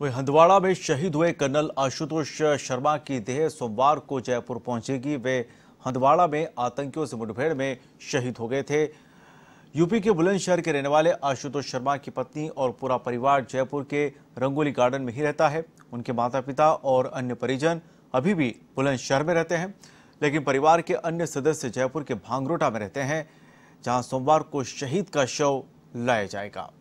वही हंदवाड़ा में शहीद हुए कर्नल आशुतोष शर्मा की देह सोमवार को जयपुर पहुंचेगी वे हंदवाड़ा में आतंकियों से मुठभेड़ में शहीद हो गए थे यूपी के बुलंदशहर के रहने वाले आशुतोष शर्मा की पत्नी और पूरा परिवार जयपुर के रंगोली गार्डन में ही रहता है उनके माता पिता और अन्य परिजन अभी भी बुलंदशहर में रहते हैं लेकिन परिवार के अन्य सदस्य जयपुर के भांगरोटा में रहते हैं जहां सोमवार को शहीद का शव लाया जाएगा